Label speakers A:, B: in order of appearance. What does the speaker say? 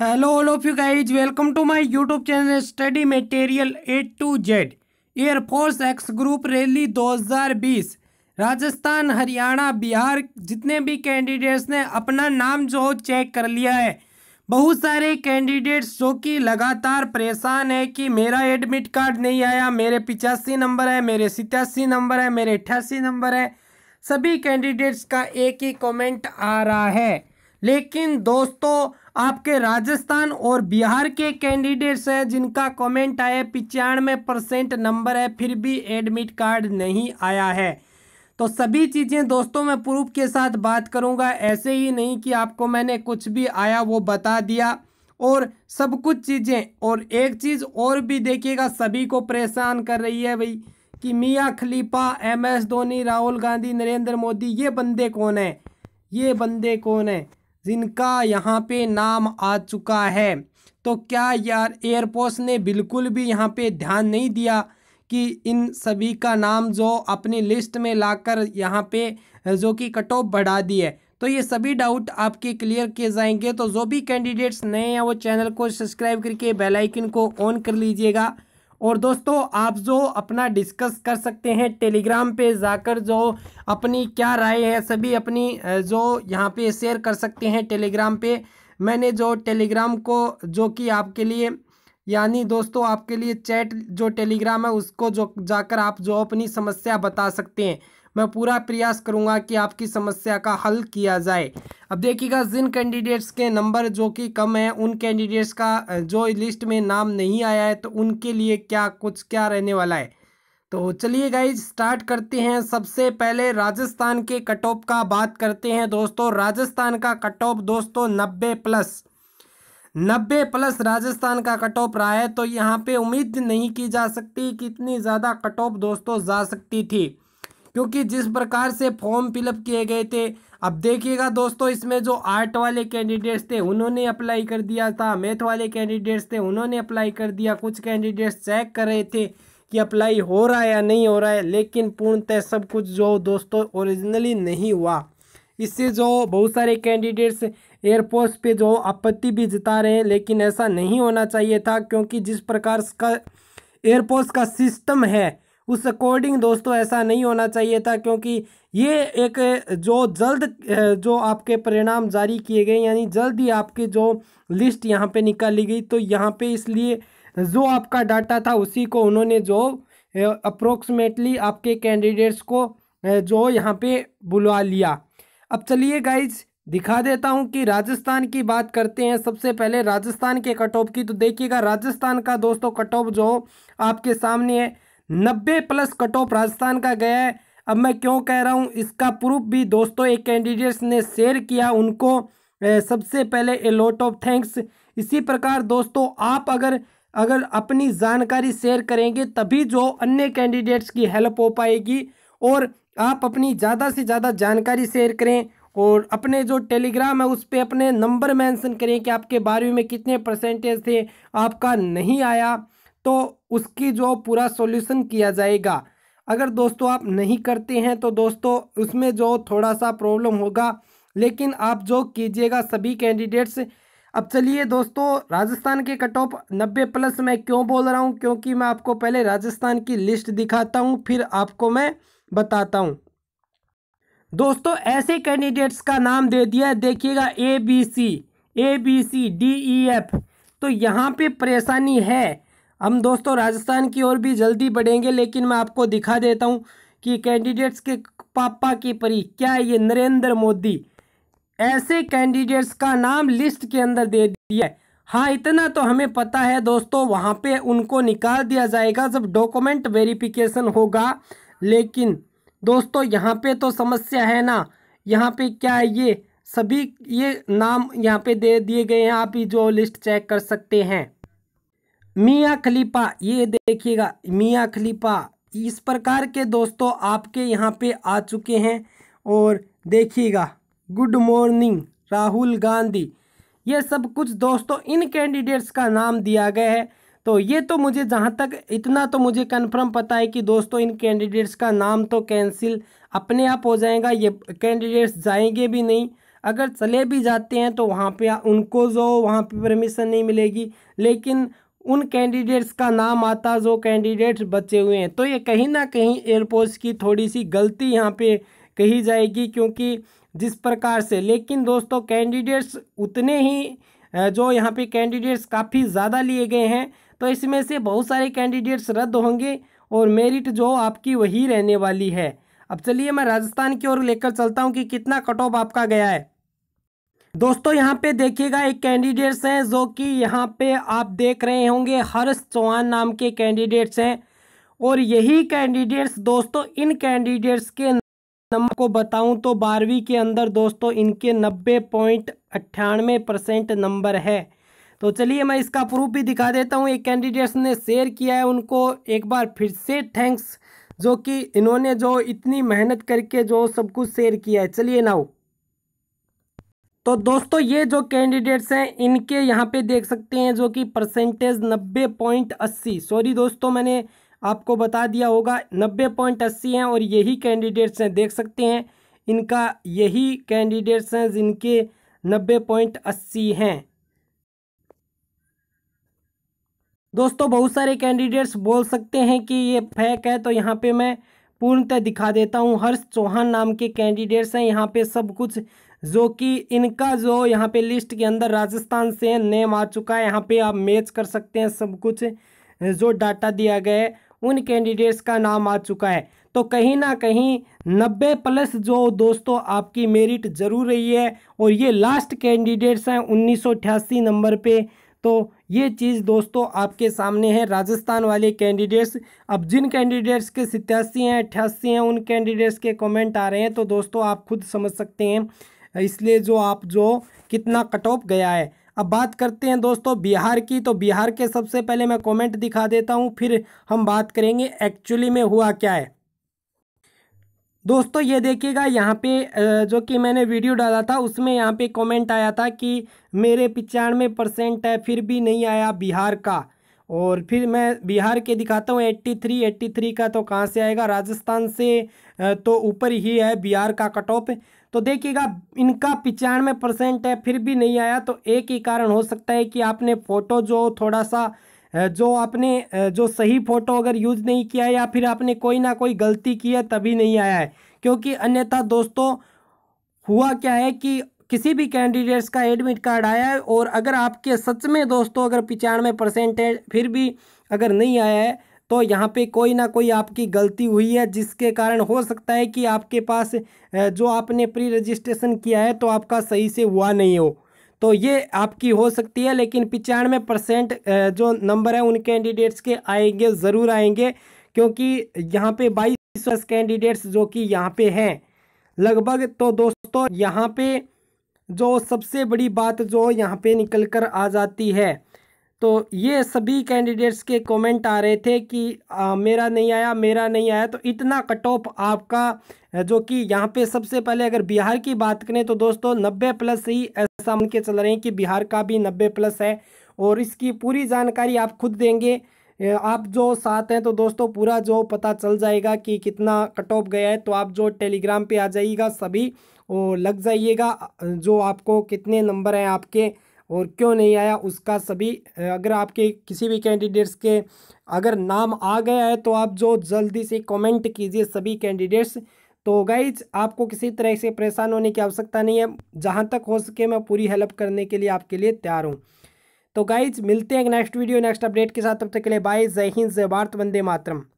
A: hello all of you guys welcome to my YouTube channel study material A to Z air force X group rally 2020 Rajasthan Haryana Bihar जितने भी candidates ने अपना नाम जो check कर लिया है बहुत सारे कैंडिडेट्स जो कि लगातार परेशान है कि मेरा एडमिट कार्ड नहीं आया मेरे पिचासी नंबर है मेरे सितासी नंबर है मेरे अट्ठासी नंबर है सभी कैंडिडेट्स का एक ही कमेंट आ रहा है लेकिन दोस्तों आपके राजस्थान और बिहार के कैंडिडेट्स हैं जिनका कमेंट आया पिचानवे परसेंट नंबर है फिर भी एडमिट कार्ड नहीं आया है तो सभी चीज़ें दोस्तों मैं प्रूफ के साथ बात करूंगा ऐसे ही नहीं कि आपको मैंने कुछ भी आया वो बता दिया और सब कुछ चीज़ें और एक चीज़ और भी देखिएगा सभी को परेशान कर रही है भाई कि Mia Khalifa M S Dhoni Rahul Gandhi Narendra Modi ये बंदे कौन हैं ये बंदे कौन हैं जिनका यहाँ पे नाम आ चुका है तो क्या यार एयरपोर्स ने बिल्कुल भी यहाँ पे ध्यान नहीं दिया कि इन सभी का नाम जो अपनी लिस्ट में लाकर यहाँ पे जो कि कट ऑफ बढ़ा दी है तो ये सभी डाउट आपके क्लियर किए जाएंगे तो जो भी कैंडिडेट्स नए हैं वो चैनल को सब्सक्राइब करके बेल आइकन को ऑन कर लीजिएगा और दोस्तों आप जो अपना डिस्कस कर सकते हैं टेलीग्राम पे जाकर जो अपनी क्या राय है सभी अपनी जो यहाँ पे शेयर कर सकते हैं टेलीग्राम पे मैंने जो टेलीग्राम को जो कि आपके लिए यानी दोस्तों आपके लिए चैट जो टेलीग्राम है उसको जो जाकर आप जो अपनी समस्या बता सकते हैं मैं पूरा प्रयास करूँगा कि आपकी समस्या का हल किया जाए अब देखिएगा जिन कैंडिडेट्स के नंबर जो कि कम हैं उन कैंडिडेट्स का जो लिस्ट में नाम नहीं आया है तो उनके लिए क्या कुछ क्या रहने वाला है तो चलिए गाइज स्टार्ट करते हैं सबसे पहले राजस्थान के कट ऑफ का बात करते हैं दोस्तों राजस्थान का कट ऑफ दोस्तों नब्बे प्लस नब्बे प्लस राजस्थान का कट ऑफ रहा है तो यहाँ पे उम्मीद नहीं की जा सकती कि इतनी ज़्यादा कट ऑफ दोस्तों जा सकती थी क्योंकि जिस प्रकार से फॉर्म फिलअप किए गए थे अब देखिएगा दोस्तों इसमें जो आर्ट वाले कैंडिडेट्स थे उन्होंने अप्लाई कर दिया था मैथ वाले कैंडिडेट्स थे उन्होंने अप्लाई कर दिया कुछ कैंडिडेट्स चेक कर रहे थे कि अप्लाई हो रहा है या नहीं हो रहा है लेकिन पूर्णतः सब कुछ जो दोस्तों ओरिजिनली नहीं हुआ इससे जो बहुत सारे कैंडिडेट्स एयरपोर्ट्स पे जो आपत्ति भी जता रहे हैं लेकिन ऐसा नहीं होना चाहिए था क्योंकि जिस प्रकार का एयरपोर्ट्स का सिस्टम है उस अकॉर्डिंग दोस्तों ऐसा नहीं होना चाहिए था क्योंकि ये एक जो जल्द जो आपके परिणाम जारी किए गए यानी जल्द ही आपकी जो लिस्ट यहाँ पे निकाली गई तो यहाँ पे इसलिए जो आपका डाटा था उसी को उन्होंने जो अप्रोक्सीमेटली आपके कैंडिडेट्स को जो यहाँ पे बुलवा लिया अब चलिए गाइज दिखा देता हूँ कि राजस्थान की बात करते हैं सबसे पहले राजस्थान के कट ऑफ की तो देखिएगा राजस्थान का दोस्तों कट ऑफ जो आपके सामने है नब्बे प्लस कट ऑफ राजस्थान का गया है अब मैं क्यों कह रहा हूँ इसका प्रूफ भी दोस्तों एक कैंडिडेट्स ने शेयर किया उनको सबसे पहले ए लॉट ऑफ थैंक्स इसी प्रकार दोस्तों आप अगर अगर अपनी जानकारी शेयर करेंगे तभी जो अन्य कैंडिडेट्स की हेल्प हो पाएगी और आप अपनी ज़्यादा से ज़्यादा जानकारी शेयर करें और अपने जो टेलीग्राम है उस पर अपने नंबर मेंशन करें कि आपके बारहवीं में कितने परसेंटेज थे आपका नहीं आया तो उसकी जो पूरा सॉल्यूशन किया जाएगा अगर दोस्तों आप नहीं करते हैं तो दोस्तों उसमें जो थोड़ा सा प्रॉब्लम होगा लेकिन आप जो कीजिएगा सभी कैंडिडेट्स अब चलिए दोस्तों राजस्थान के कट ऑफ नब्बे प्लस मैं क्यों बोल रहा हूँ क्योंकि मैं आपको पहले राजस्थान की लिस्ट दिखाता हूँ फिर आपको मैं बताता हूँ दोस्तों ऐसे कैंडिडेट्स का नाम दे दिया देखिएगा A B C A B C D E F तो यहाँ पे परेशानी है हम दोस्तों राजस्थान की ओर भी जल्दी बढ़ेंगे लेकिन मैं आपको दिखा देता हूँ कि कैंडिडेट्स के पापा की परी क्या ये नरेंद्र मोदी ऐसे कैंडिडेट्स का नाम लिस्ट के अंदर दे दिया है हाँ इतना तो हमें पता है दोस्तों वहाँ पे उनको निकाल दिया जाएगा जब डॉक्यूमेंट वेरिफिकेशन होगा लेकिन दोस्तों यहाँ पे तो समस्या है ना यहाँ पे क्या ये सभी ये नाम यहाँ पे दे दिए गए हैं आप ही जो लिस्ट चेक कर सकते हैं मियाँ खलीफा ये देखिएगा मियाँ खलीफा इस प्रकार के दोस्तों आपके यहाँ पे आ चुके हैं और देखिएगा गुड मॉर्निंग राहुल गांधी ये सब कुछ दोस्तों इन कैंडिडेट्स का नाम दिया गया है तो ये तो मुझे जहाँ तक इतना तो मुझे कन्फर्म पता है कि दोस्तों इन कैंडिडेट्स का नाम तो कैंसिल अपने आप हो जाएगा ये कैंडिडेट्स जाएंगे भी नहीं अगर चले भी जाते हैं तो वहाँ पे उनको जो वहाँ पे परमिशन नहीं मिलेगी लेकिन उन कैंडिडेट्स का नाम आता जो कैंडिडेट्स बचे हुए हैं तो ये कहीं ना कहीं एयरपोर्ट्स की थोड़ी सी गलती यहाँ पे कही जाएगी क्योंकि जिस प्रकार से लेकिन दोस्तों कैंडिडेट्स उतने ही जो यहाँ पे कैंडिडेट्स काफ़ी ज़्यादा लिए गए हैं तो इसमें से बहुत सारे कैंडिडेट्स रद्द होंगे और मेरिट जो आपकी वही रहने वाली है अब चलिए मैं राजस्थान की ओर लेकर चलता हूँ कि कितना कट ऑफ आपका गया है दोस्तों यहाँ पे देखिएगा एक कैंडिडेट्स हैं जो कि यहाँ पे आप देख रहे होंगे हर्ष चौहान नाम के कैंडिडेट्स हैं और यही कैंडिडेट्स दोस्तों इन कैंडिडेट्स के नंबर को बताऊं तो बारहवीं के अंदर दोस्तों इनके नब्बे पॉइंट अट्ठानवे परसेंट नंबर है तो चलिए मैं इसका प्रूफ भी दिखा देता हूँ एक कैंडिडेट्स ने शेयर किया है उनको एक बार फिर से थैंक्स जो कि इन्होंने जो इतनी मेहनत करके जो सब कुछ शेयर किया है चलिए नाउ तो दोस्तों ये जो कैंडिडेट्स हैं इनके यहाँ पे देख सकते हैं जो कि परसेंटेज नब्बे पॉइंट अस्सी सॉरी दोस्तों मैंने आपको बता दिया होगा नब्बे पॉइंट अस्सी हैं और यही कैंडिडेट्स हैं देख सकते हैं इनका यही कैंडिडेट्स हैं जिनके नब्बे पॉइंट अस्सी हैं दोस्तों बहुत सारे कैंडिडेट्स बोल सकते हैं कि ये फैक है तो यहाँ पर मैं पूर्णतः दिखा देता हूँ हर्ष चौहान नाम के कैंडिडेट्स हैं यहाँ पे सब कुछ जो कि इनका जो यहाँ पे लिस्ट के अंदर राजस्थान से नेम आ चुका है यहाँ पे आप मैच कर सकते हैं सब कुछ जो डाटा दिया गया है उन कैंडिडेट्स का नाम आ चुका है तो कहीं ना कहीं नब्बे प्लस जो दोस्तों आपकी मेरिट जरूर रही है और ये लास्ट कैंडिडेट्स हैं उन्नीस नंबर पे तो ये चीज़ दोस्तों आपके सामने है राजस्थान वाले कैंडिडेट्स अब जिन कैंडिडेट्स के सितयासी हैं अट्ठासी हैं उन कैंडिडेट्स के कमेंट आ रहे हैं तो दोस्तों आप खुद समझ सकते हैं इसलिए जो आप जो कितना कट ऑफ गया है अब बात करते हैं दोस्तों बिहार की तो बिहार के सबसे पहले मैं कमेंट दिखा देता हूँ फिर हम बात करेंगे एक्चुअली में हुआ क्या है दोस्तों ये देखिएगा यहाँ पे जो कि मैंने वीडियो डाला था उसमें यहाँ पे कमेंट आया था कि मेरे पचानवे परसेंट है फिर भी नहीं आया बिहार का और फिर मैं बिहार के दिखाता हूँ एट्टी थ्री एट्टी थ्री का तो कहाँ से आएगा राजस्थान से तो ऊपर ही है बिहार का कट ऑफ तो देखिएगा इनका पिचानवे परसेंट है फिर भी नहीं आया तो एक ही कारण हो सकता है कि आपने फ़ोटो जो थोड़ा सा जो आपने जो सही फ़ोटो अगर यूज़ नहीं किया है या फिर आपने कोई ना कोई गलती की है तभी नहीं आया है क्योंकि अन्यथा दोस्तों हुआ क्या है कि किसी भी कैंडिडेट्स का एडमिट कार्ड आया है और अगर आपके सच में दोस्तों अगर पिचानवे परसेंट है फिर भी अगर नहीं आया है तो यहाँ पे कोई ना कोई आपकी गलती हुई है जिसके कारण हो सकता है कि आपके पास जो आपने प्री रजिस्ट्रेशन किया है तो आपका सही से हुआ नहीं हो तो ये आपकी हो सकती है लेकिन पिचानवे परसेंट जो नंबर है उन कैंडिडेट्स के आएंगे ज़रूर आएंगे क्योंकि यहाँ पे बाईस कैंडिडेट्स जो कि यहाँ पे हैं लगभग तो दोस्तों यहाँ पे जो सबसे बड़ी बात जो यहाँ पे निकल कर आ जाती है तो ये सभी कैंडिडेट्स के कमेंट आ रहे थे कि आ, मेरा नहीं आया मेरा नहीं आया तो इतना कट ऑफ आपका जो कि यहाँ पे सबसे पहले अगर बिहार की बात करें तो दोस्तों नब्बे प्लस ही ऐसा मन के चल रहे हैं कि बिहार का भी नब्बे प्लस है और इसकी पूरी जानकारी आप खुद देंगे आप जो साथ हैं तो दोस्तों पूरा जो पता चल जाएगा कि कितना कट ऑफ गया है तो आप जो टेलीग्राम पर आ जाइएगा सभी और लग जाइएगा जो आपको कितने नंबर हैं आपके और क्यों नहीं आया उसका सभी अगर आपके किसी भी कैंडिडेट्स के अगर नाम आ गया है तो आप जो जल्दी से कमेंट कीजिए सभी कैंडिडेट्स तो गाइज आपको किसी तरह से परेशान होने की आवश्यकता नहीं है जहाँ तक हो सके मैं पूरी हेल्प करने के लिए आपके लिए तैयार हूँ तो गाइज मिलते हैं नेक्स्ट वीडियो नेक्स्ट अपडेट के साथ तब तक के लिए बाय जय हिंद जय भारत वंदे मातरम